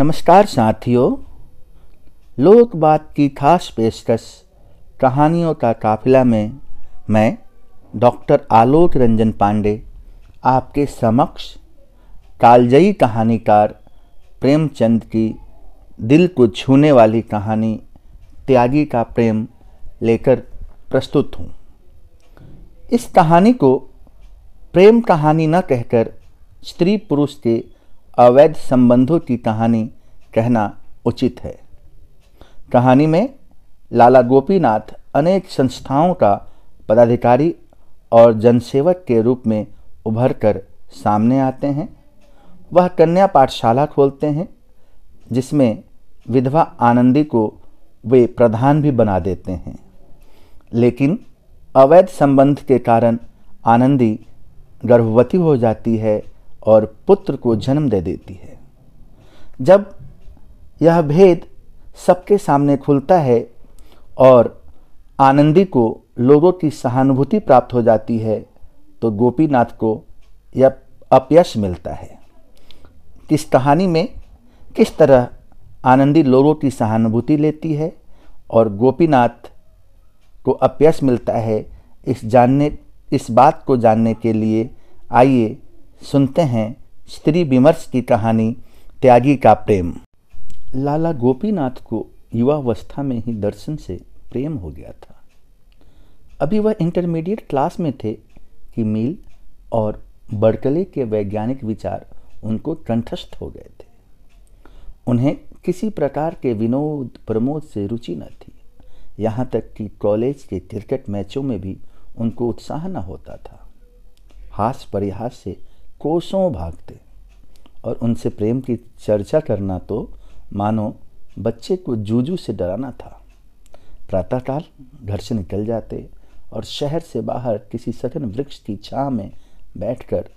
नमस्कार साथियों लोक बात की खास पेशकश कहानियों का काफिला में मैं डॉक्टर आलोक रंजन पांडे आपके समक्ष कालजयी कहानीकार प्रेमचंद की दिल को छूने वाली कहानी त्यागी का प्रेम लेकर प्रस्तुत हूँ इस कहानी को प्रेम कहानी न कहकर स्त्री पुरुष के अवैध संबंधों की कहानी कहना उचित है कहानी में लाला गोपीनाथ अनेक संस्थाओं का पदाधिकारी और जनसेवक के रूप में उभर कर सामने आते हैं वह कन्या पाठशाला खोलते हैं जिसमें विधवा आनंदी को वे प्रधान भी बना देते हैं लेकिन अवैध संबंध के कारण आनंदी गर्भवती हो जाती है और पुत्र को जन्म दे देती है जब यह भेद सबके सामने खुलता है और आनंदी को लोगों की सहानुभूति प्राप्त हो जाती है तो गोपीनाथ को यह अपयश मिलता है किस कहानी में किस तरह आनंदी लोगों की सहानुभूति लेती है और गोपीनाथ को अपयश मिलता है इस जानने इस बात को जानने के लिए आइए सुनते हैं स्त्री विमर्श की कहानी त्यागी का प्रेम लाला गोपीनाथ को युवावस्था में ही दर्शन से प्रेम हो गया था अभी वह इंटरमीडिएट क्लास में थे कि मील और बर्कले के वैज्ञानिक विचार उनको कंठस्थ हो गए थे उन्हें किसी प्रकार के विनोद प्रमोद से रुचि न थी यहाँ तक कि कॉलेज के क्रिकेट मैचों में भी उनको उत्साह न होता था हास परिहास से कोसों भागते और उनसे प्रेम की चर्चा करना तो मानो बच्चे को जूजू से डराना था प्रातःकाल घर से निकल जाते और शहर से बाहर किसी सघन वृक्ष की छा में बैठकर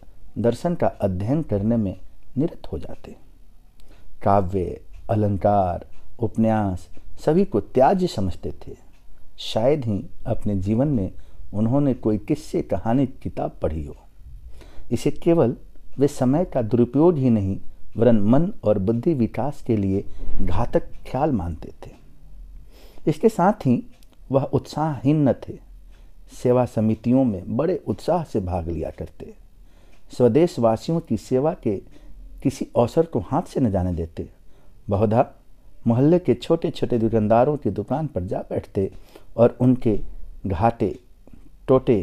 दर्शन का अध्ययन करने में निरत हो जाते काव्य अलंकार उपन्यास सभी को त्याज्य समझते थे शायद ही अपने जीवन में उन्होंने कोई किस्से कहानी किताब पढ़ी हो इसे केवल वे समय का दुरुपयोग ही नहीं वरन मन और बुद्धि विकास के लिए घातक ख्याल मानते थे इसके साथ ही वह उत्साहहीन न थे सेवा समितियों में बड़े उत्साह से भाग लिया करते स्वदेशवासियों की सेवा के किसी अवसर को हाथ से न जाने देते बहुधा मोहल्ले के छोटे छोटे दुकानदारों की दुकान पर जा बैठते और उनके घाटे टोटे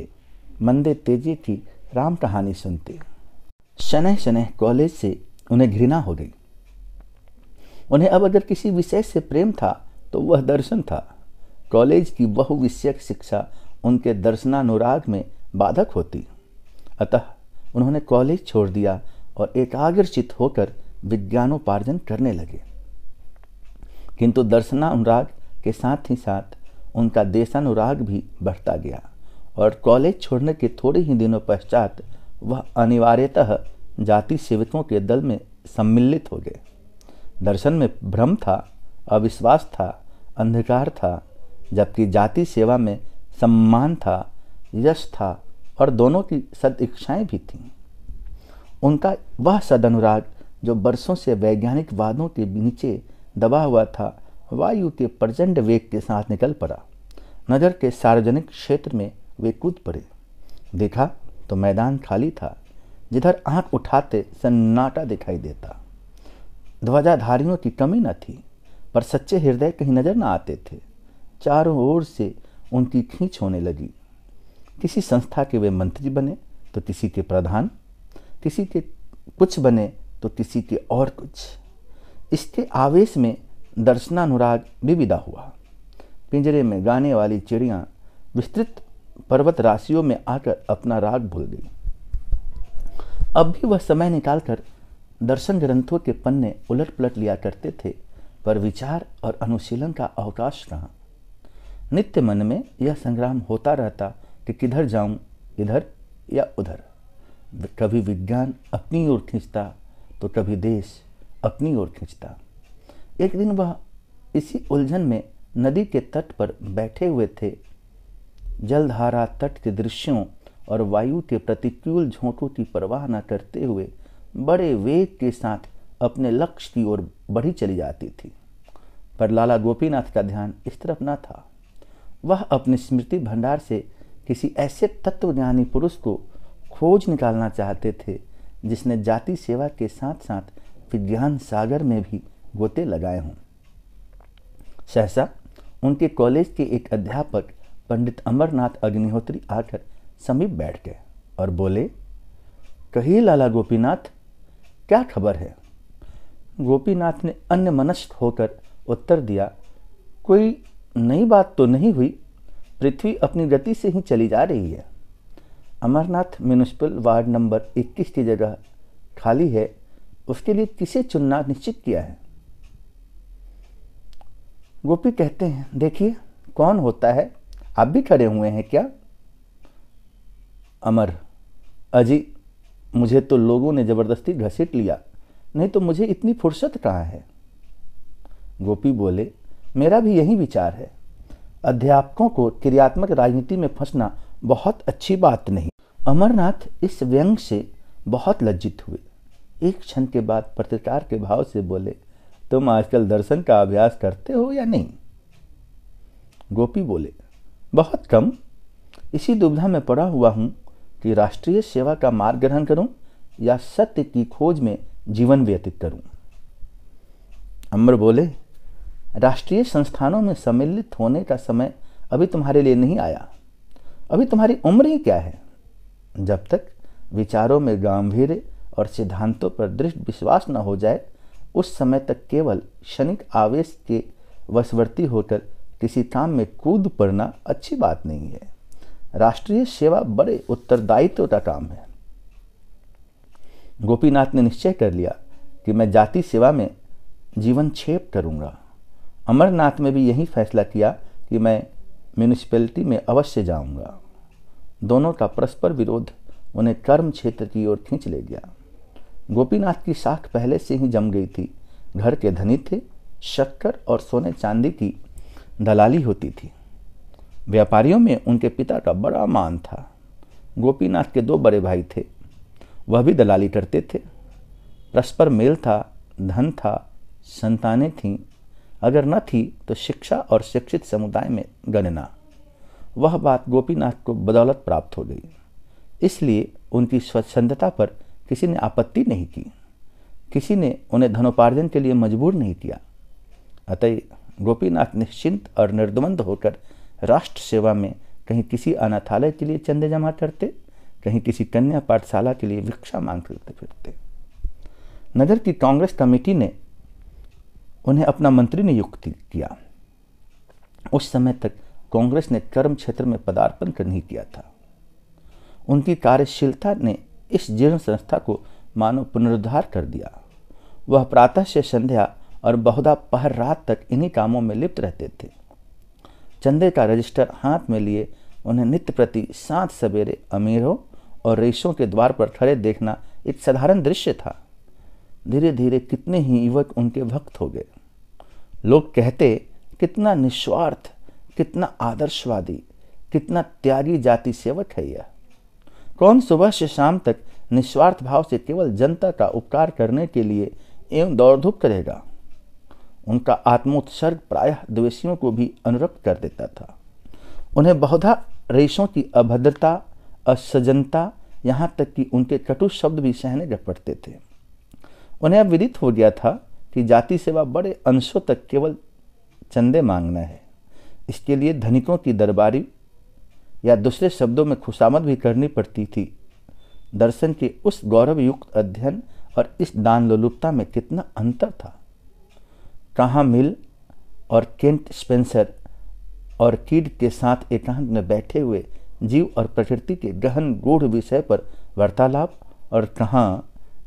मंदे तेजी की राम कहानी सुनते शनह शनह कॉलेज से उन्हें घृणा हो गई उन्हें अब अगर किसी विषय से प्रेम था तो वह दर्शन था कॉलेज की बहुविषयक शिक्षा उनके दर्शनानुराग में बाधक होती अतः उन्होंने कॉलेज छोड़ दिया और एकाग्रचित होकर विज्ञानोपार्जन करने लगे किंतु दर्शनानुराग के साथ ही साथ उनका देशानुराग भी बढ़ता गया और कॉलेज छोड़ने के थोड़े ही दिनों पश्चात वह अनिवार्यतः जाति सेवकों के दल में सम्मिलित हो गए दर्शन में भ्रम था अविश्वास था अंधकार था जबकि जाति सेवा में सम्मान था यश था और दोनों की सद इच्छाएँ भी थीं उनका वह सदनुराग जो बरसों से वैज्ञानिक वादों के नीचे दबा हुआ था वायु के प्रचंड वेग के साथ निकल पड़ा नगर के सार्वजनिक क्षेत्र में वे कूद पड़े देखा तो मैदान खाली था जिधर आंख उठाते सन्नाटा दिखाई देता ध्वजाधारियों की कमी न थी पर सच्चे हृदय कहीं नजर न आते थे चारों ओर से उनकी खींच होने लगी किसी संस्था के वे मंत्री बने तो किसी के प्रधान किसी के कुछ बने तो किसी के और कुछ इसके आवेश में दर्शनानुराग भी विदा हुआ पिंजरे में गाने वाली चिड़ियां विस्तृत पर्वत राशियों में आकर अपना राग भूल गई अब भी वह समय निकालकर दर्शन ग्रंथों के पन्ने उलट पलट लिया करते थे पर विचार और अनुशीलन का अवकाश कहाँ नित्य मन में यह संग्राम होता रहता कि किधर जाऊं इधर या उधर कभी विज्ञान अपनी ओर खींचता तो कभी देश अपनी ओर खींचता एक दिन वह इसी उलझन में नदी के तट पर बैठे हुए थे जलधारा तट के दृश्यों और वायु के प्रतिकूल झोंकों की परवाह न करते हुए बड़े वेग के साथ अपने लक्ष्य की ओर बढ़ी चली जाती थी पर लाला गोपीनाथ का ध्यान इस तरफ न था वह अपने स्मृति भंडार से किसी ऐसे तत्वज्ञानी पुरुष को खोज निकालना चाहते थे जिसने जाति सेवा के साथ साथ विज्ञान सागर में भी गोते लगाए हों सहसा उनके कॉलेज के एक अध्यापक पंडित अमरनाथ अग्निहोत्री आकर समीप बैठ गए और बोले कही लाला गोपीनाथ क्या खबर है गोपीनाथ ने अन्य मनस्क होकर उत्तर दिया कोई नई बात तो नहीं हुई पृथ्वी अपनी गति से ही चली जा रही है अमरनाथ म्यूनिसिपल वार्ड नंबर 21 की जगह खाली है उसके लिए किसे चुनना निश्चित किया है गोपी कहते हैं देखिए कौन होता है आप भी खड़े हुए हैं क्या अमर अजी मुझे तो लोगों ने ज़बरदस्ती घसीट लिया नहीं तो मुझे इतनी फुर्सत कहाँ है गोपी बोले मेरा भी यही विचार है अध्यापकों को क्रियात्मक राजनीति में फंसना बहुत अच्छी बात नहीं अमरनाथ इस व्यंग से बहुत लज्जित हुए एक क्षण के बाद प्रतिकार के भाव से बोले तुम आजकल दर्शन का अभ्यास करते हो या नहीं गोपी बोले बहुत कम इसी दुविधा में पड़ा हुआ हूँ कि राष्ट्रीय सेवा का मार्ग ग्रहण करूँ या सत्य की खोज में जीवन व्यतीत करूँ अमर बोले राष्ट्रीय संस्थानों में सम्मिलित होने का समय अभी तुम्हारे लिए नहीं आया अभी तुम्हारी उम्र ही क्या है जब तक विचारों में गंभीर और सिद्धांतों पर दृष्ट विश्वास न हो जाए उस समय तक केवल क्षणिक आवेश के वशवर्ती होकर किसी काम में कूद पड़ना अच्छी बात नहीं है राष्ट्रीय सेवा बड़े उत्तरदायित्व का काम है गोपीनाथ ने निश्चय कर लिया कि मैं जाति सेवा में जीवन छेप करूंगा अमरनाथ में भी यही फैसला किया कि मैं म्यूनिसपैलिटी में अवश्य जाऊंगा दोनों का परस्पर विरोध उन्हें कर्म क्षेत्र की ओर खींच ले गया गोपीनाथ की साख पहले से ही जम गई थी घर के धनी थे शक्कर और सोने चांदी की दलाली होती थी व्यापारियों में उनके पिता का बड़ा मान था गोपीनाथ के दो बड़े भाई थे वह भी दलाली करते थे परस्पर मेल था धन था संतानें थीं अगर न थी तो शिक्षा और शिक्षित समुदाय में गणना वह बात गोपीनाथ को बदौलत प्राप्त हो गई इसलिए उनकी स्वच्छंदता पर किसी ने आपत्ति नहीं की किसी ने उन्हें धनोपार्जन के लिए मजबूर नहीं किया अतः गोपीनाथ निश्चिंत और निर्द्वंद होकर राष्ट्र सेवा में कहीं किसी अनाथालय के लिए चंदे जमा करते कहीं किसी कन्या पाठशाला के लिए भिक्षा मांग करते फिरते नगर की कांग्रेस कमेटी ने उन्हें अपना मंत्री नियुक्त किया उस समय तक कांग्रेस ने कर्म क्षेत्र में पदार्पण नहीं किया था उनकी कार्यशीलता ने इस जीर्ण संस्था को मानव पुनरुद्धार कर दिया वह प्रातः से संध्या और बहुधा पहर रात तक इन्हीं कामों में लिप्त रहते थे चंदे का रजिस्टर हाथ में लिए उन्हें नित्य प्रति सात सवेरे अमीरों और रेशों के द्वार पर खड़े देखना एक साधारण दृश्य था धीरे धीरे कितने ही युवक उनके भक्त हो गए लोग कहते कितना निस्वार्थ कितना आदर्शवादी कितना त्यागी जाति सेवक है यह कौन सुबह से शाम तक निस्वार्थ भाव से केवल जनता का उपकार करने के लिए एवं दौड़ धूप करेगा उनका आत्मोत्सर्ग प्रायः द्वेषियों को भी अनुरक्त कर देता था उन्हें बहुधा रेशों की अभद्रता असजनता यहाँ तक कि उनके कटु शब्द भी सहने जब पड़ते थे उन्हें अब विदित हो गया था कि जाति सेवा बड़े अंशों तक केवल चंदे मांगना है इसके लिए धनिकों की दरबारी या दूसरे शब्दों में खुशामद भी करनी पड़ती थी दर्शन के उस गौरवयुक्त अध्ययन और इस दान लोलुपता में कितना अंतर था कहाँ मिल और केंट स्पेंसर और किड के साथ एकांत में बैठे हुए जीव और प्रकृति के गहन गूढ़ विषय पर वार्तालाप और कहाँ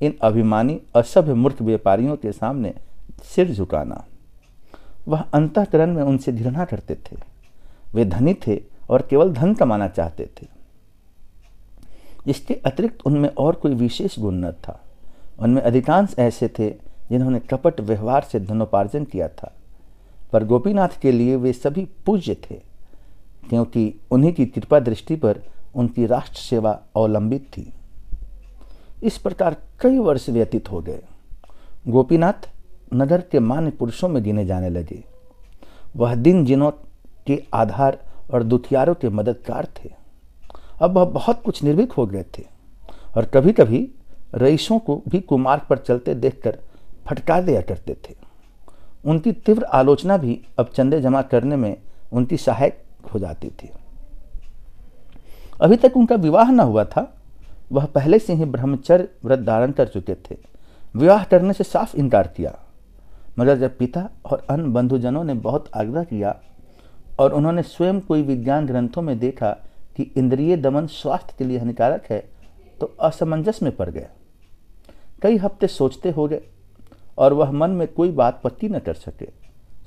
इन अभिमानी असभ्य मूर्ख व्यापारियों के सामने सिर झुकाना वह अंतकरण में उनसे घृणा करते थे वे धनी थे और केवल धन कमाना चाहते थे इसके अतिरिक्त उनमें और कोई विशेष गुण न था उनमें अधिकांश ऐसे थे जिन्होंने कपट व्यवहार से धनोपार्जन किया था पर गोपीनाथ के लिए वे सभी पूज्य थे क्योंकि उन्हीं की कृपा दृष्टि पर उनकी राष्ट्र सेवा अवलंबित थी इस प्रकार कई वर्ष व्यतीत हो गए गोपीनाथ नगर के मान्य पुरुषों में गिने जाने लगे वह दिन जिनों के आधार और दुथियारों के मददगार थे अब वह बहुत कुछ निर्भीक हो गए थे और कभी कभी रईसों को भी कुमार्ग पर चलते देखकर फटकार दिया करते थे उनकी तीव्र आलोचना भी अब चंदे जमा करने में उनकी सहायक हो जाती थी अभी तक उनका विवाह न हुआ था वह पहले से ही ब्रह्मचर्य व्रत धारण कर चुके थे विवाह करने से साफ इनकार किया मगर जब पिता और अन्य बंधुजनों ने बहुत आग्रह किया और उन्होंने स्वयं कोई विज्ञान ग्रंथों में देखा कि इंद्रिय दमन स्वास्थ्य के लिए हानिकारक है तो असमंजस में पड़ गए कई हफ्ते सोचते हो गए और वह मन में कोई बात पत्ती न कर सके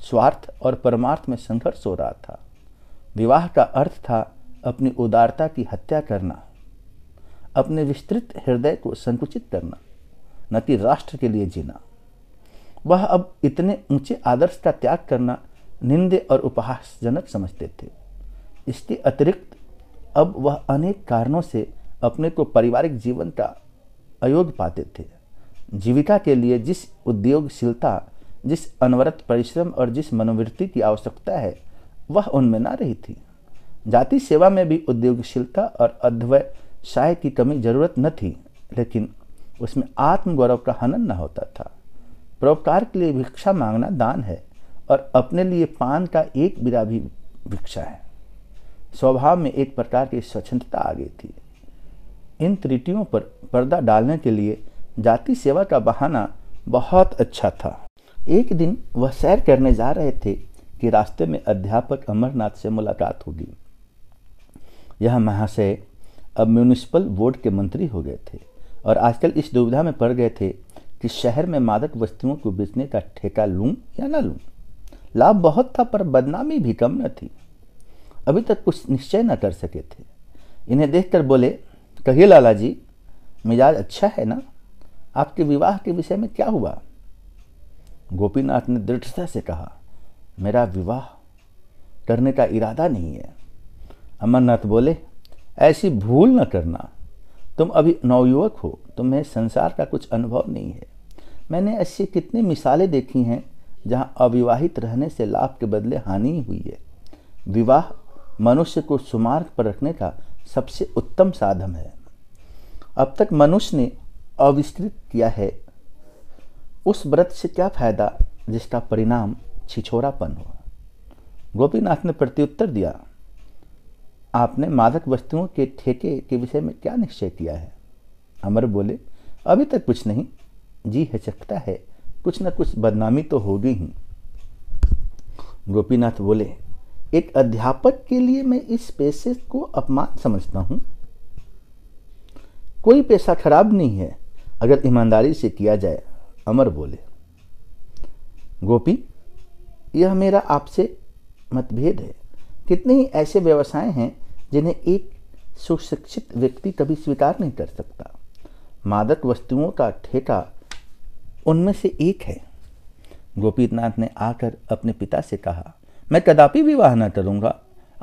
स्वार्थ और परमार्थ में संघर्ष हो रहा था विवाह का अर्थ था अपनी उदारता की हत्या करना अपने विस्तृत हृदय को संकुचित करना न कि राष्ट्र के लिए जीना वह अब इतने ऊंचे आदर्श का त्याग करना निंदे और उपहासजनक समझते थे इसके अतिरिक्त अब वह अनेक कारणों से अपने को पारिवारिक जीवन का अयोग्य पाते थे जीविका के लिए जिस उद्योगशीलता जिस अनवरत परिश्रम और जिस मनोवृत्ति की आवश्यकता है वह उनमें ना रही थी जाति सेवा में भी उद्योगशीलता और अध्यवसाय की कमी जरूरत न थी लेकिन उसमें आत्मगौरव का हनन न होता था परोपकार के लिए भिक्षा मांगना दान है और अपने लिए पान का एक बिरा भी भिक्षा है स्वभाव में एक प्रकार की स्वच्छता आ गई थी इन त्रुटियों पर पर्दा डालने के लिए जाति सेवा का बहाना बहुत अच्छा था एक दिन वह सैर करने जा रहे थे कि रास्ते में अध्यापक अमरनाथ से मुलाकात होगी यह महाशय अब म्यूनिसिपल बोर्ड के मंत्री हो गए थे और आजकल इस दुविधा में पड़ गए थे कि शहर में मादक वस्तुओं को बेचने का ठेका लूं या ना लूं लाभ बहुत था पर बदनामी भी कम न थी अभी तक कुछ निश्चय न कर सके थे इन्हें देखकर बोले कहिए लाला जी मिजाज अच्छा है ना आपके विवाह के विषय में क्या हुआ गोपीनाथ ने दृढ़ता से कहा मेरा विवाह करने का इरादा नहीं है अमरनाथ बोले ऐसी भूल न करना तुम अभी नवयुवक हो तुम्हें संसार का कुछ अनुभव नहीं है मैंने ऐसी कितनी मिसालें देखी हैं जहाँ अविवाहित रहने से लाभ के बदले हानि हुई है विवाह मनुष्य को सुमार्ग पर रखने का सबसे उत्तम साधन है अब तक मनुष्य ने अविस्तृत किया है उस व्रत से क्या फायदा जिसका परिणाम छिछोरापन हो गोपीनाथ ने प्रत्युत्तर दिया आपने मादक वस्तुओं के ठेके के विषय में क्या निश्चय किया है अमर बोले अभी तक कुछ नहीं जी हचकता है कुछ न कुछ बदनामी तो होगी ही गोपीनाथ बोले एक अध्यापक के लिए मैं इस पेशे को अपमान समझता हूं कोई पेशा खराब नहीं है अगर ईमानदारी से किया जाए अमर बोले गोपी यह मेरा आपसे मतभेद है कितने ही ऐसे व्यवसाय हैं जिन्हें एक सुशिक्षित व्यक्ति कभी स्वीकार नहीं कर सकता मादक वस्तुओं का ठेका उनमें से एक है गोपीनाथ ने आकर अपने पिता से कहा मैं कदापि विवाह न करूंगा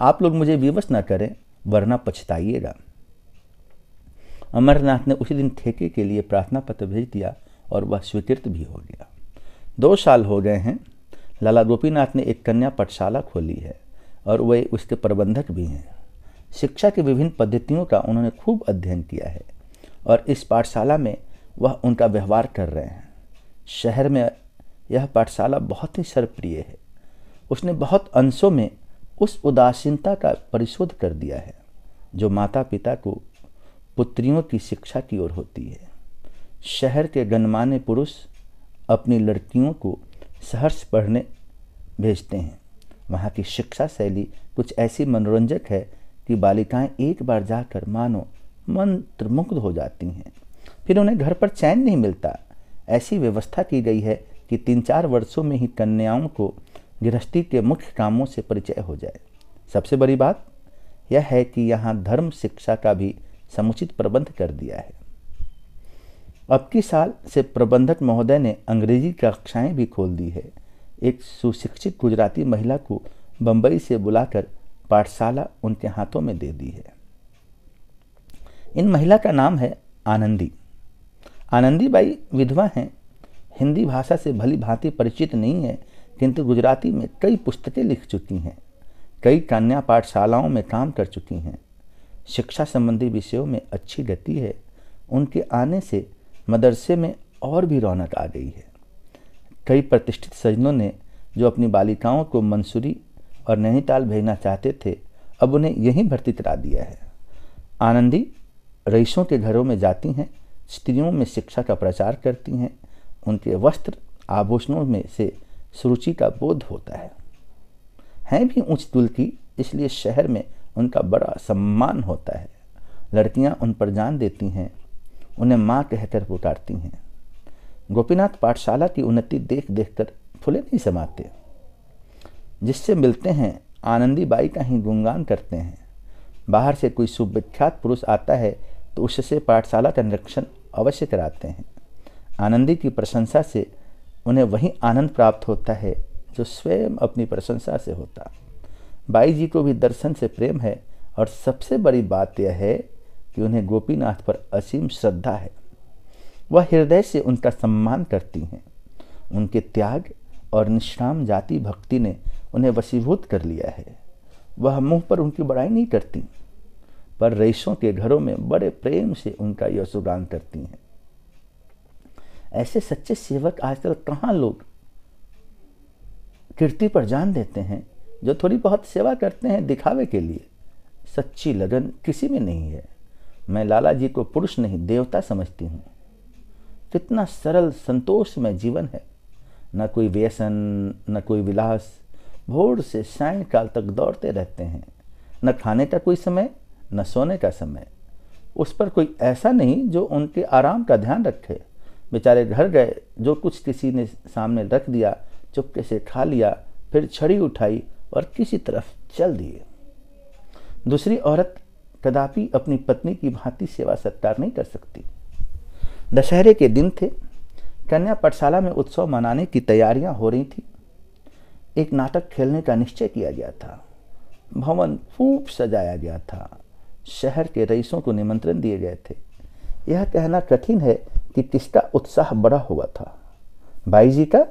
आप लोग मुझे विवश न करें वरना पछताइएगा अमरनाथ ने उसी दिन ठेके के लिए प्रार्थना पत्र भेज दिया और वह स्वीकृत भी हो गया दो साल हो गए हैं लाला गोपीनाथ ने एक कन्या पाठशाला खोली है और वे उसके प्रबंधक भी हैं शिक्षा की विभिन्न पद्धतियों का उन्होंने खूब अध्ययन किया है और इस पाठशाला में वह उनका व्यवहार कर रहे हैं शहर में यह पाठशाला बहुत ही सर्वप्रिय है उसने बहुत अंशों में उस उदासीनता का परिशोध कर दिया है जो माता पिता को पुत्रियों की शिक्षा की ओर होती है शहर के गणमान्य पुरुष अपनी लड़कियों को सहर्ष पढ़ने भेजते हैं वहाँ की शिक्षा शैली कुछ ऐसी मनोरंजक है कि बालिकाएं एक बार जाकर मानो मंत्रमुग्ध हो जाती हैं फिर उन्हें घर पर चैन नहीं मिलता ऐसी व्यवस्था की गई है कि तीन चार वर्षों में ही कन्याओं को गृहस्थी के मुख्य कामों से परिचय हो जाए सबसे बड़ी बात यह है कि यहाँ धर्म शिक्षा का भी समुचित प्रबंध कर दिया है अब की साल से प्रबंधक महोदय ने अंग्रेजी कक्षाएं भी खोल दी है एक सुशिक्षित गुजराती महिला को बंबई से बुलाकर पाठशाला उनके हाथों में दे दी है इन महिला का नाम है आनंदी आनंदी बाई विधवा हैं हिंदी भाषा से भली भांति परिचित नहीं है किंतु गुजराती में कई पुस्तकें लिख चुकी हैं कई कन्या पाठशालाओं में काम कर चुकी हैं शिक्षा संबंधी विषयों में अच्छी गति है उनके आने से मदरसे में और भी रौनक आ गई है कई प्रतिष्ठित सज्जनों ने जो अपनी बालिकाओं को मंसूरी और नैनीताल भेजना चाहते थे अब उन्हें यहीं भर्ती करा दिया है आनंदी रईसों के घरों में जाती हैं स्त्रियों में शिक्षा का प्रचार करती हैं उनके वस्त्र आभूषणों में से सुरुचि का बोध होता है हैं भी ऊंच तुल की इसलिए शहर में उनका बड़ा सम्मान होता है लड़कियां उन पर जान देती हैं उन्हें माँ कहकर पुकारती हैं गोपीनाथ पाठशाला की उन्नति देख देख कर फुले नहीं समाते जिससे मिलते हैं आनंदी बाई का ही गुणगान करते हैं बाहर से कोई सुविख्यात पुरुष आता है तो उससे पाठशाला का निरीक्षण अवश्य कराते हैं आनंदी की प्रशंसा से उन्हें वही आनंद प्राप्त होता है जो स्वयं अपनी प्रशंसा से होता है बाई जी को भी दर्शन से प्रेम है और सबसे बड़ी बात यह है कि उन्हें गोपीनाथ पर असीम श्रद्धा है वह हृदय से उनका सम्मान करती हैं उनके त्याग और निष्णाम जाति भक्ति ने उन्हें वशीभूत कर लिया है वह मुंह पर उनकी बड़ाई नहीं करती पर रईसों के घरों में बड़े प्रेम से उनका यह करती हैं ऐसे सच्चे सेवक आजकल कहाँ लोग कीर्ति पर जान देते हैं जो थोड़ी बहुत सेवा करते हैं दिखावे के लिए सच्ची लगन किसी में नहीं है मैं लाला जी को पुरुष नहीं देवता समझती हूँ कितना सरल संतोष में जीवन है न कोई व्यसन न कोई विलास भोर से सायकाल तक दौड़ते रहते हैं न खाने का कोई समय न सोने का समय उस पर कोई ऐसा नहीं जो उनके आराम का ध्यान रखे बेचारे घर गए जो कुछ किसी ने सामने रख दिया चुपके से खा लिया फिर छड़ी उठाई और किसी तरफ चल दिए दूसरी औरत कदापि अपनी पत्नी की भांति सेवा सत्कार नहीं कर सकती दशहरे के दिन थे कन्या पाठशाला में उत्सव मनाने की तैयारियां हो रही थी एक नाटक खेलने का निश्चय किया गया था भवन खूब सजाया गया था शहर के रईसों को निमंत्रण दिए गए थे यह कहना कठिन है कि किसका उत्साह बड़ा हुआ था बाईजी जी का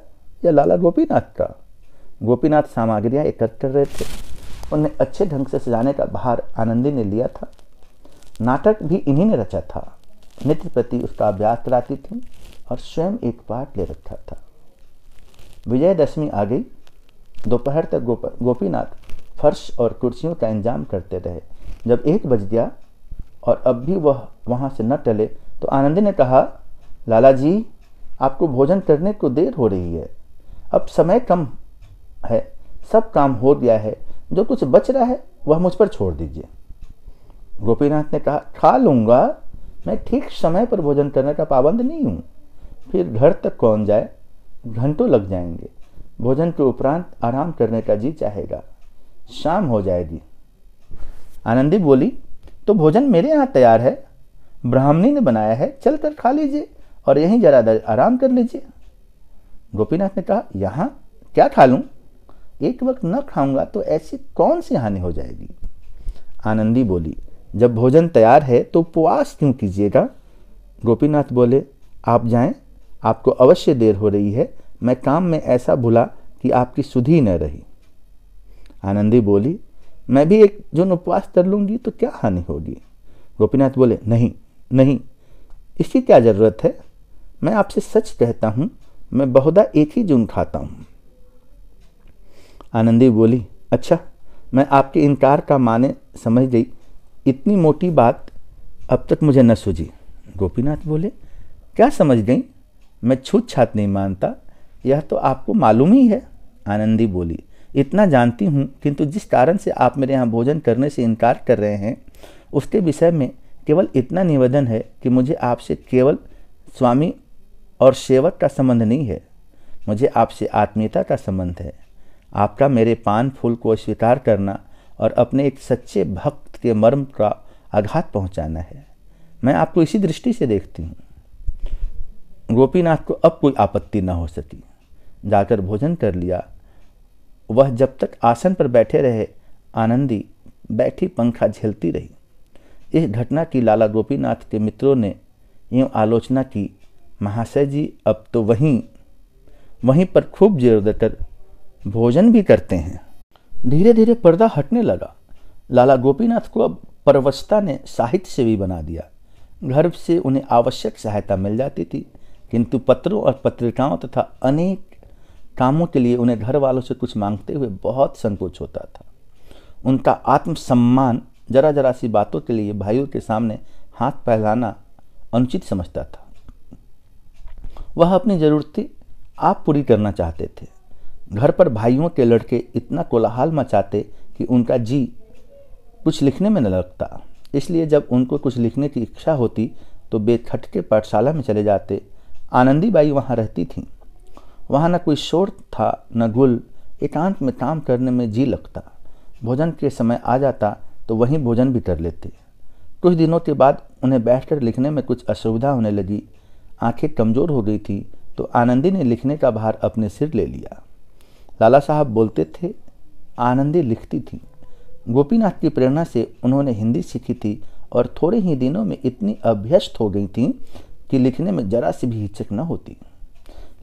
या लाला गोपीनाथ का गोपीनाथ सामग्रियाँ एकत्र कर रहे थे उन्हें अच्छे ढंग से सजाने का भार आनंदी ने लिया था नाटक भी इन्हीं ने रचा था नित्य प्रति उसका अभ्यास कराती थी और स्वयं एक पाठ ले रखा था विजयदशमी आ गई दोपहर तक गोप गोपीनाथ फर्श और कुर्सियों का इंतजाम करते रहे जब एक बज गया और अब भी वह वहाँ से न टले तो आनंदी ने कहा लाला जी आपको भोजन करने को देर हो रही है अब समय कम है सब काम हो गया है जो कुछ बच रहा है वह मुझ पर छोड़ दीजिए गोपीनाथ ने कहा खा लूँगा मैं ठीक समय पर भोजन करने का पाबंद नहीं हूं फिर घर तक कौन जाए घंटों लग जाएंगे भोजन के उपरांत आराम करने का जी चाहेगा शाम हो जाएगी आनंदी बोली तो भोजन मेरे यहाँ तैयार है ब्राह्मणी ने बनाया है चल कर खा लीजिए और यहीं जरा आराम कर लीजिए गोपीनाथ ने कहा यहाँ क्या खा लूँ एक वक्त न खाऊंगा तो ऐसी कौन सी हानि हो जाएगी आनंदी बोली जब भोजन तैयार है तो उपवास क्यों कीजिएगा गोपीनाथ बोले आप जाएं, आपको अवश्य देर हो रही है मैं काम में ऐसा भूला कि आपकी सुधी न रही आनंदी बोली मैं भी एक जो उपवास कर लूंगी तो क्या हानि होगी गोपीनाथ बोले नहीं नहीं इसकी क्या ज़रूरत है मैं आपसे सच कहता हूं मैं बहुधा एक ही जून खाता हूँ आनंदी बोली अच्छा मैं आपके इनकार का माने समझ गई इतनी मोटी बात अब तक मुझे न सूझी गोपीनाथ बोले क्या समझ गई मैं छूत छात नहीं मानता यह तो आपको मालूम ही है आनंदी बोली इतना जानती हूँ किंतु जिस कारण से आप मेरे यहाँ भोजन करने से इनकार कर रहे हैं उसके विषय में केवल इतना निवेदन है कि मुझे आपसे केवल स्वामी और सेवक का संबंध नहीं है मुझे आपसे आत्मीयता का संबंध है आपका मेरे पान फूल को स्वीकार करना और अपने एक सच्चे भक्त के मर्म का आघात पहुंचाना है मैं आपको इसी दृष्टि से देखती हूँ गोपीनाथ को अब कोई आपत्ति न हो सकी जाकर भोजन कर लिया वह जब तक आसन पर बैठे रहे आनंदी बैठी पंखा झेलती रही इस घटना की लाला गोपीनाथ के मित्रों ने यूँ आलोचना की महाशय जी अब तो वहीं वहीं पर खूब जेर देकर भोजन भी करते हैं धीरे धीरे पर्दा हटने लगा लाला गोपीनाथ को अब परवस्ता ने साहित्य से भी बना दिया घर से उन्हें आवश्यक सहायता मिल जाती थी किंतु पत्रों और पत्रिकाओं तथा अनेक कामों के लिए उन्हें घर वालों से कुछ मांगते हुए बहुत संकोच होता था उनका आत्मसम्मान जरा जरा सी बातों के लिए भाइयों के सामने हाथ फैलाना अनुचित समझता था वह अपनी ज़रूरतें आप पूरी करना चाहते थे घर पर भाइयों के लड़के इतना कोलाहल मचाते कि उनका जी कुछ लिखने में न लगता इसलिए जब उनको कुछ लिखने की इच्छा होती तो बेखटके पाठशाला में चले जाते आनंदीबाई वहाँ रहती थी वहाँ न कोई शोर था न गुल एकांत में काम करने में जी लगता भोजन के समय आ जाता तो वहीं भोजन भी कर लेते कुछ दिनों के बाद उन्हें बैठकर लिखने में कुछ असुविधा होने लगी आंखें कमज़ोर हो गई थी तो आनंदी ने लिखने का भार अपने सिर ले लिया लाला साहब बोलते थे आनंदी लिखती थी गोपीनाथ की प्रेरणा से उन्होंने हिंदी सीखी थी और थोड़े ही दिनों में इतनी अभ्यस्त हो गई थी कि लिखने में जरा सी भी हिचक न होती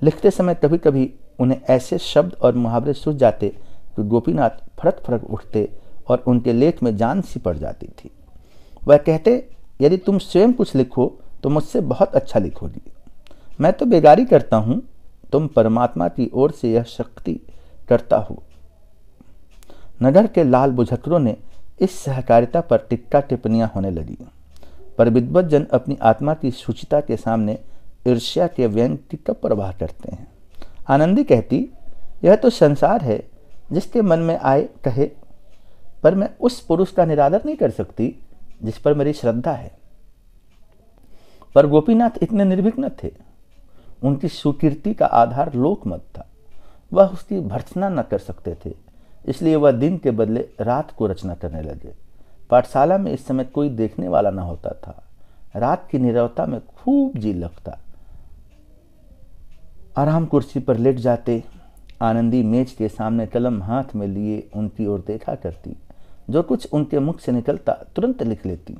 लिखते समय कभी कभी उन्हें ऐसे शब्द और मुहावरे सूझ जाते कि गोपीनाथ फरक फरक उठते और उनके लेख में जान सी पड़ जाती थी वह कहते यदि तुम स्वयं कुछ लिखो तो मुझसे बहुत अच्छा लिखोगी मैं तो बेगारी करता हूँ तुम परमात्मा की ओर से यह शक्ति करता हूँ नगर के लाल बुझकरों ने इस सहकारिता पर टिक्का टिप्पणियां होने लगी पर विद्वत जन अपनी आत्मा की शुचिता के सामने ईर्ष्या के व्यंग की कब प्रवाह करते हैं आनंदी कहती यह तो संसार है जिसके मन में आए कहे पर मैं उस पुरुष का निरादर नहीं कर सकती जिस पर मेरी श्रद्धा है पर गोपीनाथ इतने निर्भिक न थे उनकी सुकीर्ति का आधार लोकमत था वह उसकी भर्सना न कर सकते थे इसलिए वह दिन के बदले रात को रचना करने लगे पाठशाला में इस समय कोई देखने वाला न होता था रात की निरवता में खूब जी लगता आराम कुर्सी पर लेट जाते आनंदी मेज के सामने कलम हाथ में लिए उनकी ओर देखा करती जो कुछ उनके मुख से निकलता तुरंत लिख लेती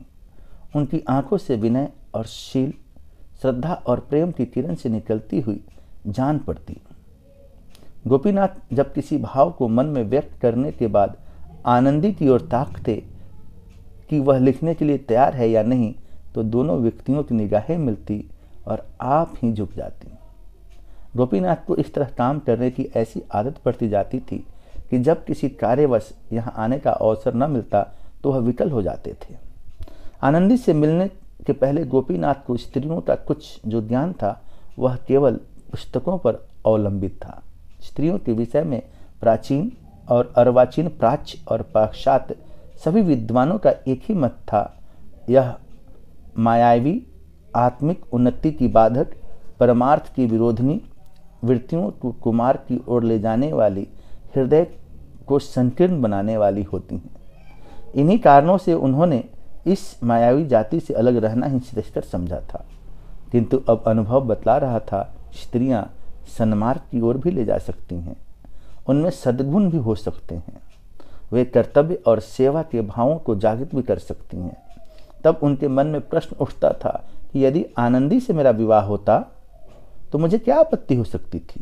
उनकी आंखों से विनय और शील श्रद्धा और प्रेम की किरण से निकलती हुई जान पड़ती गोपीनाथ जब किसी भाव को मन में व्यक्त करने के बाद आनंदी की ओर ताकते कि वह लिखने के लिए तैयार है या नहीं तो दोनों व्यक्तियों की निगाहें मिलती और आप ही झुक जाती गोपीनाथ को इस तरह काम करने की ऐसी आदत पड़ती जाती थी कि जब किसी कार्यवश यहाँ आने का अवसर न मिलता तो वह विकल हो जाते थे आनंदी से मिलने के पहले गोपीनाथ को स्त्रियों का कुछ जो ज्ञान था वह केवल पुस्तकों पर अवलंबित था स्त्रियों के विषय में प्राचीन और अर्वाचीन प्राच्य और पाश्चात सभी विद्वानों का एक ही मत था यह मायावी आत्मिक उन्नति की बाधक परमार्थ की विरोधनी वृत्तियों को कुमार की ओर ले जाने वाली हृदय को संकीर्ण बनाने वाली होती हैं इन्हीं कारणों से उन्होंने इस मायावी जाति से अलग रहना ही श्रेष्ठ समझा था किंतु अब अनुभव बतला रहा था स्त्रियां सन्मार्ग की ओर भी ले जा सकती हैं उनमें सद्गुण भी हो सकते हैं वे कर्तव्य और सेवा के भावों को जागृत भी कर सकती हैं तब उनके मन में प्रश्न उठता था कि यदि आनंदी से मेरा विवाह होता तो मुझे क्या आपत्ति हो सकती थी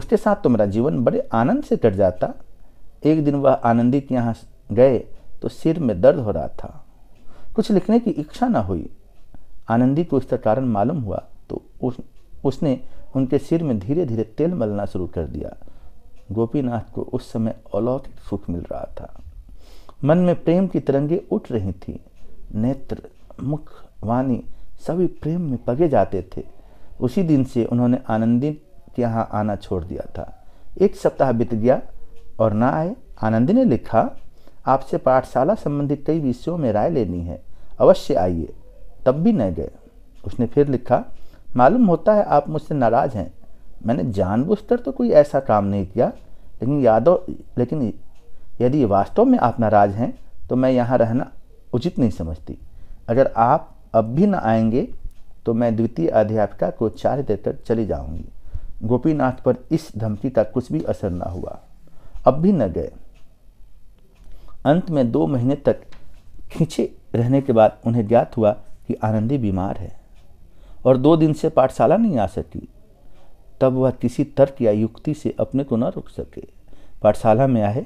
उसके साथ तो मेरा जीवन बड़े आनंद से कट जाता एक दिन वह आनंदी के यहाँ गए तो सिर में दर्द हो रहा था कुछ लिखने की इच्छा ना हुई आनंदी को इसका कारण मालूम हुआ तो उस उसने उनके सिर में धीरे धीरे तेल मलना शुरू कर दिया गोपीनाथ को उस समय अलौकिक सुख मिल रहा था मन में प्रेम की तरंगे उठ रही थी नेत्र मुख वाणी सभी प्रेम में पगे जाते थे उसी दिन से उन्होंने आनंदी के यहाँ आना छोड़ दिया था एक सप्ताह बीत गया और ना आए आनंदी ने लिखा आपसे पाठशाला संबंधित कई विषयों में राय लेनी है अवश्य आइए तब भी न गए उसने फिर लिखा मालूम होता है आप मुझसे नाराज़ हैं मैंने जानबूझकर तो कोई ऐसा काम नहीं किया लेकिन यादव लेकिन यदि वास्तव में आप नाराज़ हैं तो मैं यहाँ रहना उचित नहीं समझती अगर आप अब भी न आएंगे तो मैं द्वितीय अध्यापिका को चार देकर चली जाऊंगी गोपीनाथ पर इस धमकी का कुछ भी असर न हुआ अब भी न गए अंत में दो महीने तक खींचे रहने के बाद उन्हें ज्ञात हुआ कि आनंदी बीमार है और दो दिन से पाठशाला नहीं आ सकी तब वह किसी तर्क या युक्ति से अपने को न रोक सके पाठशाला में आए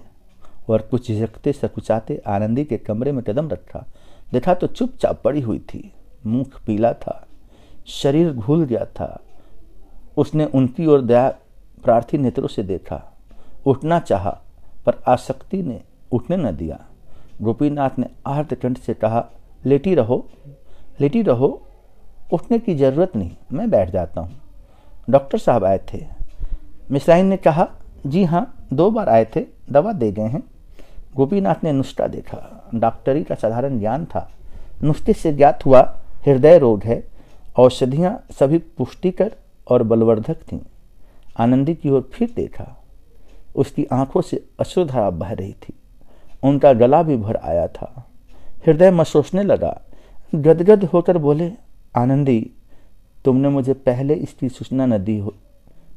और कुछ झिझकते सकुचाते आनंदी के कमरे में कदम रखा देखा तो चुपचाप पड़ी हुई थी मुख पीला था शरीर घूल गया था उसने उनकी ओर दया प्रार्थी नेत्रों से देखा उठना चाहा पर आसक्ति ने उठने न दिया गोपीनाथ ने कंठ से कहा लेटी रहो लेटी रहो उठने की ज़रूरत नहीं मैं बैठ जाता हूँ डॉक्टर साहब आए थे मिसराइन ने कहा जी हाँ दो बार आए थे दवा दे गए हैं गोपीनाथ ने नुस्खा देखा डॉक्टरी का साधारण ज्ञान था नुस्खे से ज्ञात हुआ हृदय रोग है औषधियाँ सभी पुष्टिकर और बलवर्धक थीं आनंदी की ओर फिर देखा उसकी आंखों से अश्रुधारा बह रही थी उनका गला भी भर आया था हृदय मसोसने लगा गदगद होकर बोले आनंदी तुमने मुझे पहले इसकी सूचना न दी हो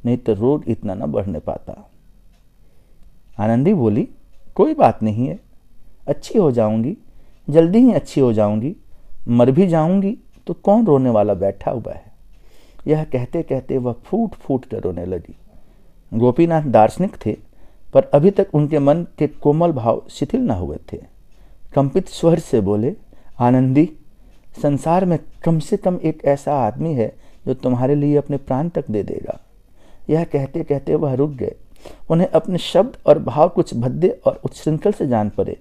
नहीं तो रोड इतना न बढ़ने पाता आनंदी बोली कोई बात नहीं है अच्छी हो जाऊंगी जल्दी ही अच्छी हो जाऊंगी मर भी जाऊंगी तो कौन रोने वाला बैठा हुआ है यह कहते कहते वह फूट फूट कर रोने लगी गोपीनाथ दार्शनिक थे पर अभी तक उनके मन के कोमल भाव शिथिल न हुए थे कंपित स्वर से बोले आनंदी संसार में कम से कम एक ऐसा आदमी है जो तुम्हारे लिए अपने प्राण तक दे देगा यह कहते कहते वह रुक गए उन्हें अपने शब्द और भाव कुछ भद्दे और उच्छृंखल से जान पड़े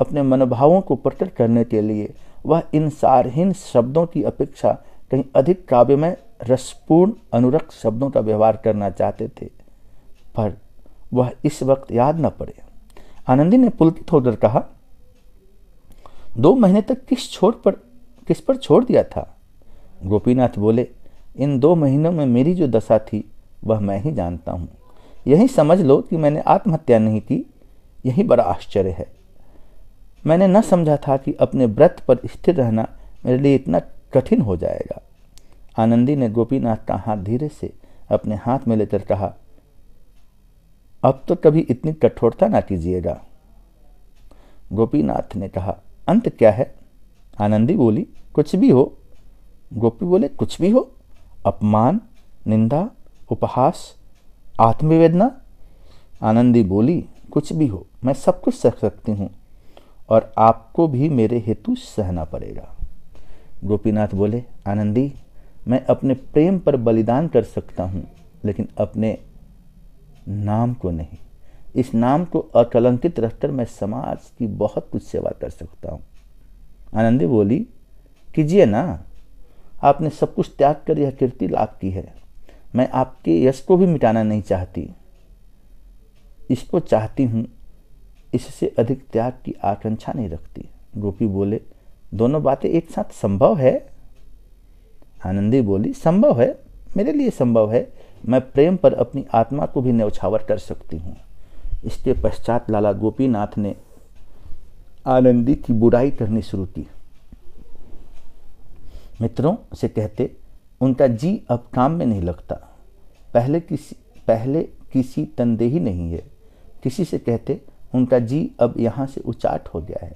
अपने मनोभावों को प्रकट करने के लिए वह इन सारहीन शब्दों की अपेक्षा कहीं अधिक काव्यमय रसपूर्ण अनुरक्त शब्दों का व्यवहार करना चाहते थे पर वह इस वक्त याद न पड़े आनंदी ने पुलकित होकर कहा दो महीने तक किस छोर पर किस पर छोड़ दिया था गोपीनाथ बोले इन दो महीनों में मेरी जो दशा थी वह मैं ही जानता हूँ यही समझ लो कि मैंने आत्महत्या नहीं की यही बड़ा आश्चर्य है मैंने न समझा था कि अपने व्रत पर स्थिर रहना मेरे लिए इतना कठिन हो जाएगा आनंदी ने गोपीनाथ का हाथ धीरे से अपने हाथ में लेकर कहा अब तो कभी इतनी कठोरता ना कीजिएगा गोपीनाथ ने कहा अंत क्या है आनंदी बोली कुछ भी हो गोपी बोले कुछ भी हो अपमान निंदा उपहास आत्मवेदना आनंदी बोली कुछ भी हो मैं सब कुछ सह सकती हूँ और आपको भी मेरे हेतु सहना पड़ेगा गोपीनाथ बोले आनंदी मैं अपने प्रेम पर बलिदान कर सकता हूँ लेकिन अपने नाम को नहीं इस नाम को अकलंकित रखकर मैं समाज की बहुत कुछ सेवा कर सकता हूँ आनंदी बोली कीजिए ना आपने सब कुछ त्याग कर यह कीर्ति लाभ की है मैं आपके यश को भी मिटाना नहीं चाहती इसको चाहती हूँ इससे अधिक त्याग की आकांक्षा नहीं रखती गोपी बोले दोनों बातें एक साथ संभव है आनंदी बोली संभव है मेरे लिए संभव है मैं प्रेम पर अपनी आत्मा को भी न्यौछावर कर सकती हूँ इसके पश्चात लाला गोपीनाथ ने आनंदी की बुराई करनी शुरू की मित्रों से कहते उनका जी अब काम में नहीं लगता पहले किसी पहले किसी तंदेही नहीं है किसी से कहते उनका जी अब यहाँ से उचाट हो गया है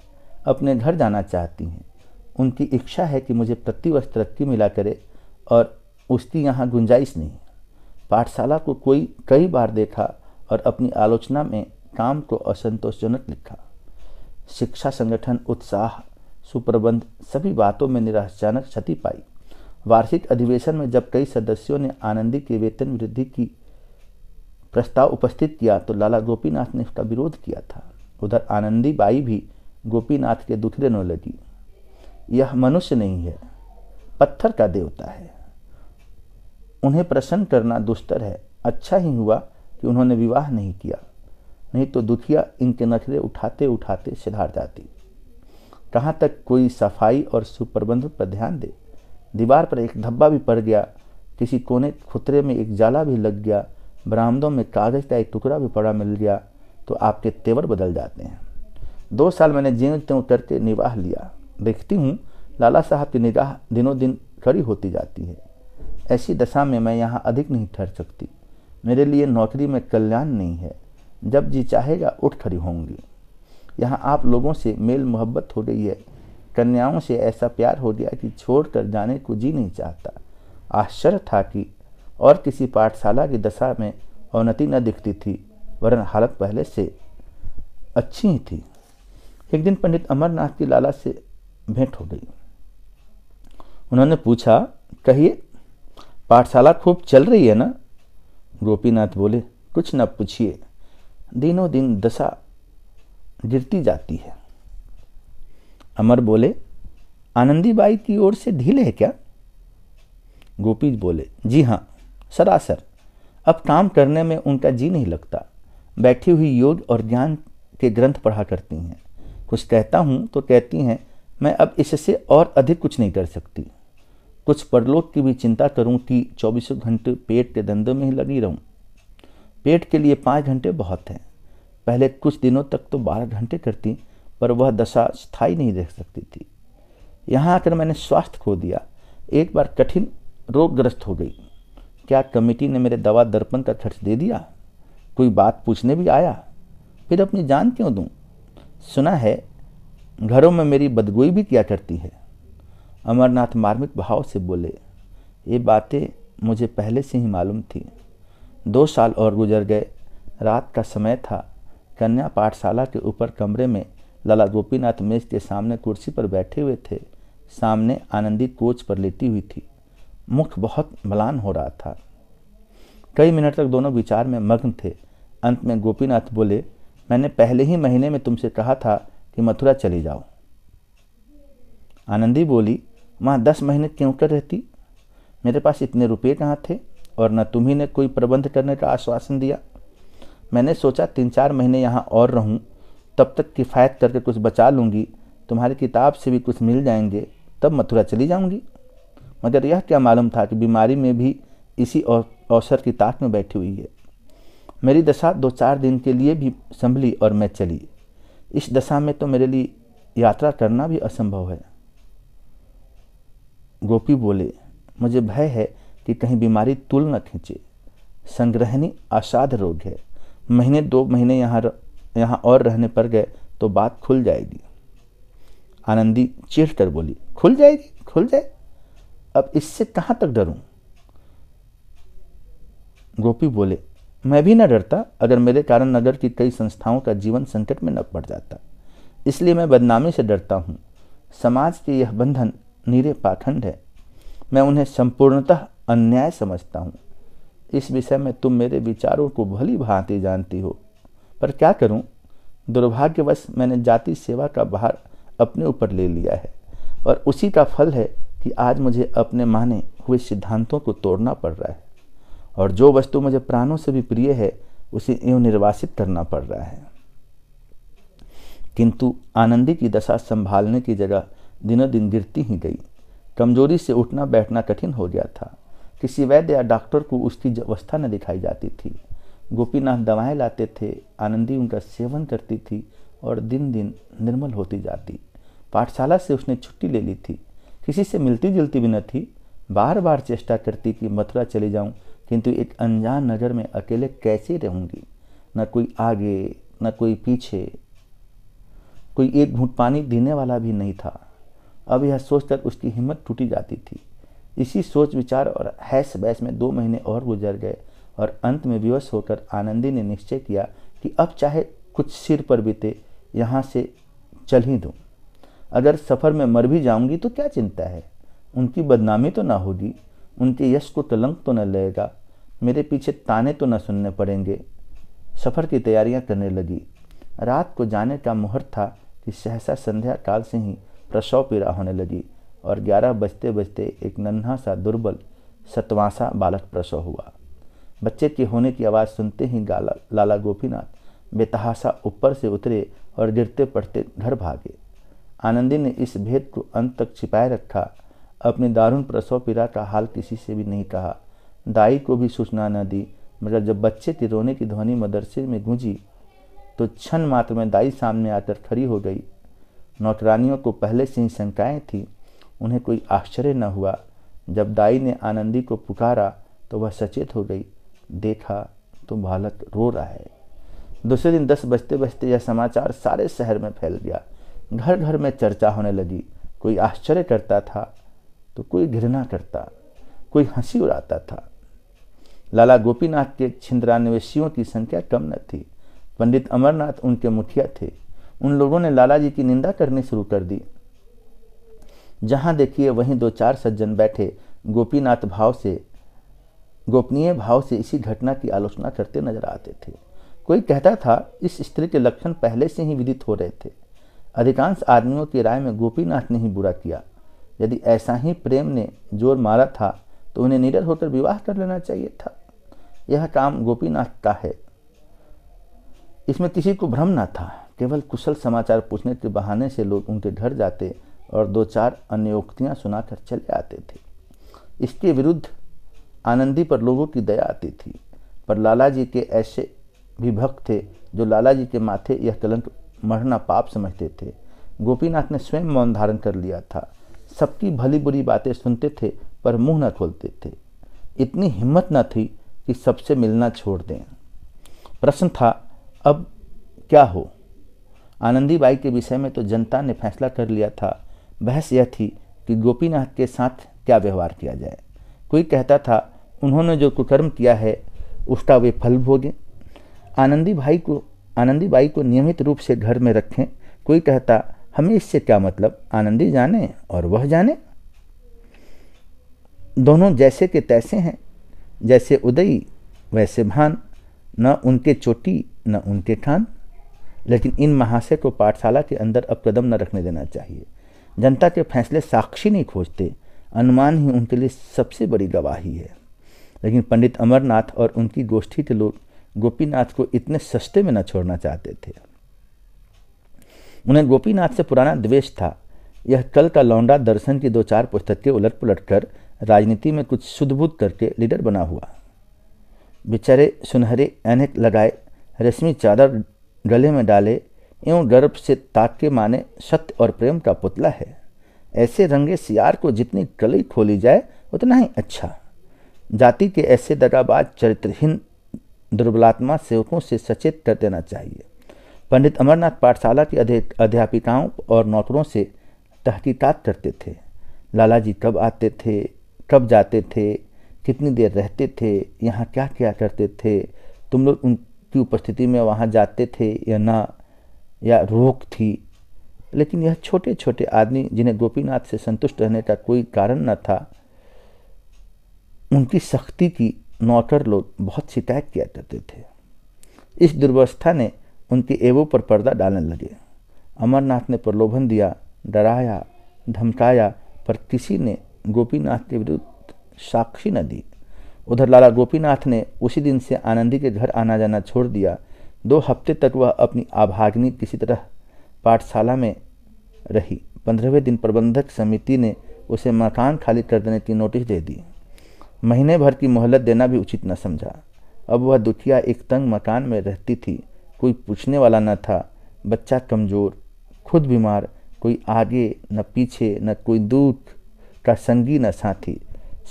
अपने घर जाना चाहती हैं उनकी इच्छा है कि मुझे प्रतिवर्ष तरक्की मिला करे और उसकी यहाँ गुंजाइश नहीं पाठशाला को कोई कई बार देखा और अपनी आलोचना में काम को असंतोषजनक लिखा शिक्षा संगठन उत्साह सुप्रबंध सभी बातों में निराशाजनक क्षति पाई वार्षिक अधिवेशन में जब कई सदस्यों ने आनंदी के वेतन वृद्धि की प्रस्ताव उपस्थित किया तो लाला गोपीनाथ ने उसका विरोध किया था उधर आनंदी बाई भी गोपीनाथ के दुखरे रोने लगी यह मनुष्य नहीं है पत्थर का देवता है उन्हें प्रसन्न करना दुष्तर है अच्छा ही हुआ कि उन्होंने विवाह नहीं किया नहीं तो दुखिया इनके नखरे उठाते उठाते सिधार जाती कहाँ तक कोई सफाई और सुप्रबंध पर ध्यान दे दीवार पर एक धब्बा भी पड़ गया किसी कोने खुतरे में एक जाला भी लग गया बरामदों में कागज का एक टुकड़ा भी पड़ा मिल गया तो आपके तेवर बदल जाते हैं दो साल मैंने ज्यों त्यों करके निवाह लिया देखती हूँ लाला साहब की निगाह दिनों दिन खड़ी होती जाती है ऐसी दशा में मैं यहाँ अधिक नहीं ठहर सकती मेरे लिए नौकरी में कल्याण नहीं है जब जी चाहेगा उठ खड़ी होंगी यहाँ आप लोगों से मेल मोहब्बत हो रही है कन्याओं से ऐसा प्यार हो गया कि छोड़ कर जाने को जी नहीं चाहता आश्चर्य था कि और किसी पाठशाला की दशा में अवनति न दिखती थी वरन हालत पहले से अच्छी ही थी एक दिन पंडित अमरनाथ की लाला से भेंट हो गई उन्होंने पूछा कहिए पाठशाला खूब चल रही है ना गोपीनाथ बोले कुछ न पूछिए दिनों दिन दशा गिरती जाती है अमर बोले आनंदीबाई की ओर से ढील है क्या गोपी बोले जी हाँ सरासर अब काम करने में उनका जी नहीं लगता बैठी हुई योग और ज्ञान के ग्रंथ पढ़ा करती हैं कुछ कहता हूँ तो कहती हैं मैं अब इससे और अधिक कुछ नहीं कर सकती कुछ परलोक की भी चिंता करूँ कि चौबीसों घंटे पेट के दंदों में ही लगी रहूँ पेट के लिए पाँच घंटे बहुत हैं पहले कुछ दिनों तक तो बारह घंटे करती पर वह दशा स्थायी नहीं देख सकती थी यहाँ आकर मैंने स्वास्थ्य खो दिया एक बार कठिन रोगग्रस्त हो गई क्या कमेटी ने मेरे दवा दर्पण का खर्च दे दिया कोई बात पूछने भी आया फिर अपनी जान क्यों दूँ सुना है घरों में मेरी बदगोई भी किया करती है अमरनाथ मार्मिक भाव से बोले ये बातें मुझे पहले से ही मालूम थी दो साल और गुजर गए रात का समय था कन्या पाठशाला के ऊपर कमरे में लाला गोपीनाथ मेज के सामने कुर्सी पर बैठे हुए थे सामने आनंदी कोच पर लेटी हुई थी मुख बहुत मलान हो रहा था कई मिनट तक दोनों विचार में मग्न थे अंत में गोपीनाथ बोले मैंने पहले ही महीने में तुमसे कहा था कि मथुरा चले जाओ आनंदी बोली वहाँ दस महीने क्यों कर रहती मेरे पास इतने रुपये कहाँ थे और न तुम्ही ने कोई प्रबंध करने का आश्वासन दिया मैंने सोचा तीन चार महीने यहाँ और रहूँ तब तक किफ़ायत करके कुछ बचा लूँगी तुम्हारी किताब से भी कुछ मिल जाएंगे तब मथुरा चली जाऊँगी मगर यह क्या मालूम था कि बीमारी में भी इसी अवसर की ताक में बैठी हुई है मेरी दशा दो चार दिन के लिए भी संभली और मैं चली इस दशा में तो मेरे लिए यात्रा करना भी असंभव है गोपी बोले मुझे भय है कि कहीं बीमारी तुल न खींचे संग्रहणी असाध रोग है महीने दो महीने यहाँ यहाँ और रहने पर गए तो बात खुल जाएगी आनंदी चीर कर बोली खुल जाएगी खुल जाए अब इससे कहाँ तक डरूं गोपी बोले मैं भी न डरता अगर मेरे कारण नगर की कई संस्थाओं का जीवन संकट में न पड़ जाता इसलिए मैं बदनामी से डरता हूँ समाज के यह बंधन नीरे पाखंड है मैं उन्हें संपूर्णतः अन्याय समझता हूँ इस विषय में तुम मेरे विचारों को भली भांति जानती हो पर क्या करूँ दुर्भाग्यवश मैंने जाति सेवा का भार अपने ऊपर ले लिया है और उसी का फल है कि आज मुझे अपने माने हुए सिद्धांतों को तोड़ना पड़ रहा है और जो वस्तु मुझे प्राणों से भी प्रिय है उसे एवं निर्वासित करना पड़ रहा है किंतु आनंदी की दशा संभालने की जगह दिनों दिन गिरती ही गई कमजोरी से उठना बैठना कठिन हो गया था किसी वैद्य या डॉक्टर को उसकी अवस्था न दिखाई जाती थी गोपीनाथ दवाएं लाते थे आनंदी उनका सेवन करती थी और दिन दिन निर्मल होती जाती पाठशाला से उसने छुट्टी ले ली थी किसी से मिलती जुलती भी न थी बार बार चेष्टा करती कि मथुरा चले जाऊं किंतु एक अनजान नगर में अकेले कैसे रहूंगी न कोई आगे न कोई पीछे कोई एक घूट पानी देने वाला भी नहीं था अब यह सोचकर उसकी हिम्मत टूटी जाती थी इसी सोच विचार और हैस बैस में दो महीने और गुजर गए और अंत में विवश होकर आनंदी ने निश्चय किया कि अब चाहे कुछ सिर पर बीते यहाँ से चल ही दूँ अगर सफ़र में मर भी जाऊँगी तो क्या चिंता है उनकी बदनामी तो ना होगी उनके यश को तलंक तो न लगेगा मेरे पीछे ताने तो न सुनने पड़ेंगे सफ़र की तैयारियां करने लगी रात को जाने का मुहूर्त था कि सहसा संध्या काल से ही प्रसव पीड़ा होने लगी और ग्यारह बजते बजते एक नन्हा सा दुर्बल सतवासा बालक प्रसव हुआ बच्चे के होने की आवाज़ सुनते ही गाला लाला गोपीनाथ बेतहासा ऊपर से उतरे और गिरते पड़ते घर भागे आनंदी ने इस भेद को अंत तक छिपाए रखा अपने दारुण प्रसव पीड़ा का हाल किसी से भी नहीं कहा दाई को भी सूचना न दी मगर जब बच्चे के रोने की ध्वनि मदरसे में गूंजी तो क्षण मात्र में दाई सामने आकर खड़ी हो गई नौकरानियों को पहले से ही शंकाएँ थीं उन्हें कोई आश्चर्य न हुआ जब दाई ने आनंदी को पुकारा तो वह सचेत हो गई देखा तो बालक रो रहा है दूसरे दिन दस बजते बजते यह समाचार सारे शहर में फैल गया घर घर में चर्चा होने लगी कोई आश्चर्य करता था तो कोई घृणा करता कोई हंसी उड़ाता था लाला गोपीनाथ के छिंद्रान्वेषियों की संख्या कम न थी पंडित अमरनाथ उनके मुखिया थे उन लोगों ने लाला जी की निंदा करनी शुरू कर दी जहाँ देखिए वहीं दो चार सज्जन बैठे गोपीनाथ भाव से गोपनीय भाव से इसी घटना की आलोचना करते नजर आते थे कोई कहता था इस स्त्री के लक्षण पहले से ही विदित हो रहे थे अधिकांश आदमियों की राय में गोपीनाथ ने ही बुरा किया यदि ऐसा ही प्रेम ने जोर मारा था तो उन्हें निडर होकर विवाह कर लेना चाहिए था यह काम गोपीनाथ का है इसमें किसी को भ्रम ना था केवल कुशल समाचार पूछने के बहाने से लोग उनके घर जाते और दो चार अन्य उक्तियाँ सुनाकर चले आते थे इसके विरुद्ध आनंदी पर लोगों की दया आती थी पर लाला जी के ऐसे विभक्त थे जो लाला जी के माथे यह कलंक मरना पाप समझते थे गोपीनाथ ने स्वयं मौन धारण कर लिया था सबकी भली बुरी बातें सुनते थे पर मुंह न खोलते थे इतनी हिम्मत न थी कि सबसे मिलना छोड़ दें प्रश्न था अब क्या हो आनंदी बाई के विषय में तो जनता ने फैसला कर लिया था बहस यह थी कि गोपीनाथ के साथ क्या व्यवहार किया जाए कोई कहता था उन्होंने जो कुकर्म किया है उसका वे फल भोगें आनंदी भाई को आनंदी बाई को नियमित रूप से घर में रखें कोई कहता हमें इससे क्या मतलब आनंदी जाने और वह जाने दोनों जैसे के तैसे हैं जैसे उदयी वैसे भान न उनके चोटी न उनके ठान लेकिन इन महाशय को पाठशाला के अंदर अब कदम न रखने देना चाहिए जनता के फैसले साक्षी नहीं खोजते अनुमान ही उनके लिए सबसे बड़ी गवाही है लेकिन पंडित अमरनाथ और उनकी गोष्ठी के लोग गोपीनाथ को इतने सस्ते में न छोड़ना चाहते थे उन्हें गोपीनाथ से पुराना द्वेष था यह कल का लौंडा दर्शन की दो चार पुस्तकें उलट पुलट कर राजनीति में कुछ सुदबुद करके लीडर बना हुआ बेचारे सुनहरे एनेक लगाए रेशमी चादर गले में डाले एवं गर्भ से तात्य माने सत्य और प्रेम का पुतला है ऐसे रंगे सियार को जितनी कली खोली जाए उतना ही अच्छा जाति के ऐसे दगाबाज चरित्रहीन दुर्बलात्मा सेवकों से सचेत कर देना चाहिए पंडित अमरनाथ पाठशाला की अध्यापिकाओं और नौकरों से तहकीकात करते थे लाला जी कब आते थे कब जाते थे कितनी देर रहते थे यहाँ क्या क्या करते थे तुम लोग उनकी उपस्थिति में वहाँ जाते थे या ना या रोक थी लेकिन यह छोटे छोटे आदमी जिन्हें गोपीनाथ से संतुष्ट रहने का कोई कारण न था उनकी सख्ती की नौकर लोग बहुत शिकायत किया करते थे इस दुर्वस्था ने उनके एवो पर पर्दा डालने लगे अमरनाथ ने प्रलोभन दिया डराया धमकाया पर किसी ने गोपीनाथ के विरुद्ध साक्षी न दी उधर लाला गोपीनाथ ने उसी दिन से आनंदी के घर आना जाना छोड़ दिया दो हफ्ते तक वह अपनी आभाग्नि किसी तरह पाठशाला में रही पंद्रहवें दिन प्रबंधक समिति ने उसे मकान खाली कर देने की नोटिस दे दी महीने भर की मोहलत देना भी उचित न समझा अब वह दुखिया एक तंग मकान में रहती थी कोई पूछने वाला न था बच्चा कमज़ोर खुद बीमार कोई आगे न पीछे न कोई दूध का संगी न साथी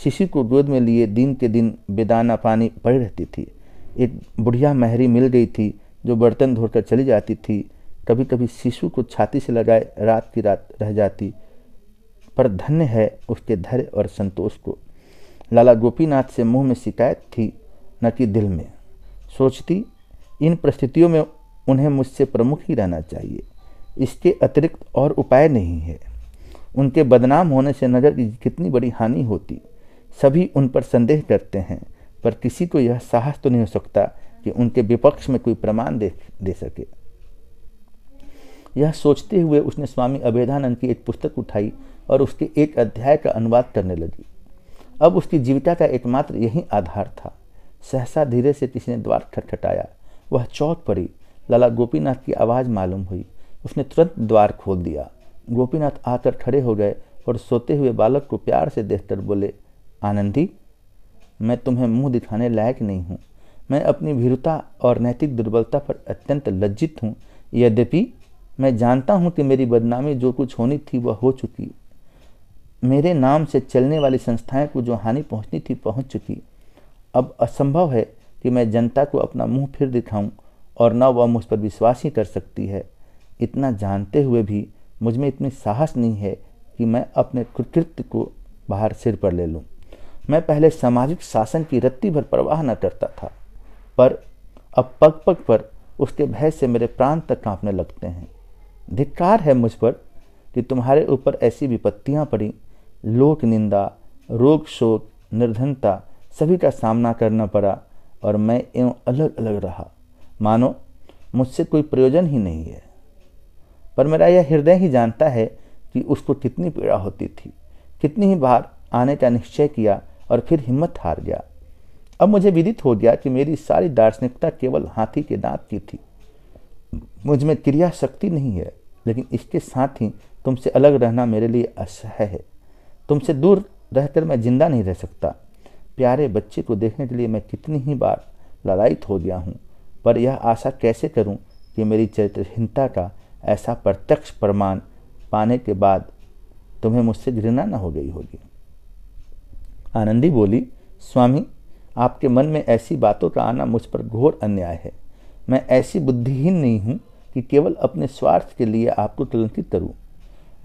शिशु को गोद में लिए दिन के दिन बेदाना पानी पड़ी रहती थी एक बुढ़िया महरी मिल गई थी जो बर्तन धोकर चली जाती थी कभी कभी शिशु को छाती से लगाए रात की रात रह जाती पर धन्य है उसके धैर्य और संतोष को लाला गोपीनाथ से मुंह में शिकायत थी न कि दिल में सोचती इन परिस्थितियों में उन्हें मुझसे प्रमुख ही रहना चाहिए इसके अतिरिक्त और उपाय नहीं है उनके बदनाम होने से नगर की कितनी बड़ी हानि होती सभी उन पर संदेह करते हैं पर किसी को यह साहस तो नहीं हो सकता कि उनके विपक्ष में कोई प्रमाण दे दे सके यह सोचते हुए उसने स्वामी अभेदानंद की एक पुस्तक उठाई और उसके एक अध्याय का अनुवाद करने लगी अब उसकी जीविका का एकमात्र यही आधार था सहसा धीरे से किसी ने द्वार खटखटाया वह चौक पड़ी लाला गोपीनाथ की आवाज़ मालूम हुई उसने तुरंत द्वार खोल दिया गोपीनाथ आकर खड़े हो गए और सोते हुए बालक को प्यार से देखकर बोले आनंदी मैं तुम्हें मुंह दिखाने लायक नहीं हूँ मैं अपनी भीरुता और नैतिक दुर्बलता पर अत्यंत लज्जित हूँ यद्यपि मैं जानता हूँ कि मेरी बदनामी जो कुछ होनी थी वह हो चुकी मेरे नाम से चलने वाली संस्थाएं को जो हानि पहुँचनी थी पहुँच चुकी अब असंभव है कि मैं जनता को अपना मुंह फिर दिखाऊं और न वह मुझ पर विश्वास ही कर सकती है इतना जानते हुए भी मुझ में इतनी साहस नहीं है कि मैं अपने कृतित्व को बाहर सिर पर ले लूँ मैं पहले सामाजिक शासन की रत्ती भर परवाह न करता था पर अब पग पग पर उसके भय से मेरे प्राण तक कांपने लगते हैं धिक्कार है मुझ पर कि तुम्हारे ऊपर ऐसी विपत्तियां पड़ी लोक निंदा रोग शोक निर्धनता सभी का सामना करना पड़ा और मैं एवं अलग अलग रहा मानो मुझसे कोई प्रयोजन ही नहीं है पर मेरा यह हृदय ही जानता है कि उसको कितनी पीड़ा होती थी कितनी ही बार आने का निश्चय किया और फिर हिम्मत हार गया अब मुझे विदित हो गया कि मेरी सारी दार्शनिकता केवल हाथी के दांत की थी मुझ में क्रिया शक्ति नहीं है लेकिन इसके साथ ही तुमसे अलग रहना मेरे लिए असह्य है तुमसे दूर रहकर मैं जिंदा नहीं रह सकता प्यारे बच्चे को देखने के लिए मैं कितनी ही बार लड़ाई हो गया हूँ पर यह आशा कैसे करूँ कि मेरी चरित्रहीनता का ऐसा प्रत्यक्ष प्रमाण पाने के बाद तुम्हें मुझसे घृणा न हो गई होगी आनंदी बोली स्वामी आपके मन में ऐसी बातों का आना मुझ पर घोर अन्याय है मैं ऐसी बुद्धिहीन नहीं हूँ कि केवल अपने स्वार्थ के लिए आपको कलंकित करूँ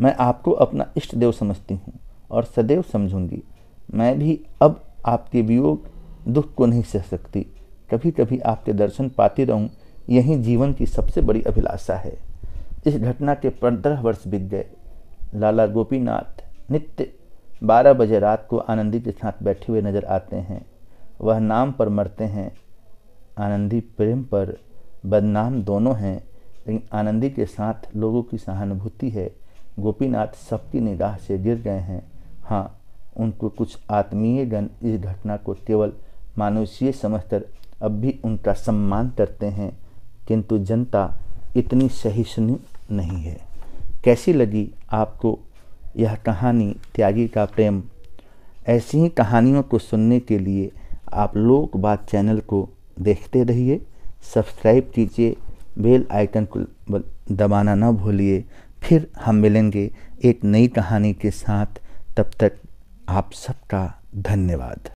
मैं आपको अपना इष्ट देव समझती हूँ और सदैव समझूंगी मैं भी अब आपके वियोग दुख को नहीं सह सकती कभी कभी आपके दर्शन पाती रहूँ यही जीवन की सबसे बड़ी अभिलाषा है इस घटना के पंद्रह वर्ष बीत गए लाला गोपीनाथ नित्य बारह बजे रात को आनंदी के साथ बैठे हुए नजर आते हैं वह नाम पर मरते हैं आनंदी प्रेम पर बदनाम दोनों हैं लेकिन आनंदी के साथ लोगों की सहानुभूति है गोपीनाथ सबकी निगाह से गिर गए हैं हाँ उनको कुछ आत्मीय गण इस घटना को केवल मानुषीय समझकर अब भी उनका सम्मान करते हैं किंतु जनता इतनी सहिष्णु नहीं है कैसी लगी आपको यह कहानी त्यागी का प्रेम ऐसी ही कहानियों को सुनने के लिए आप लोग बात चैनल को देखते रहिए सब्सक्राइब कीजिए बेल आइकन को दबाना ना भूलिए फिर हम मिलेंगे एक नई कहानी के साथ तब तक आप सबका धन्यवाद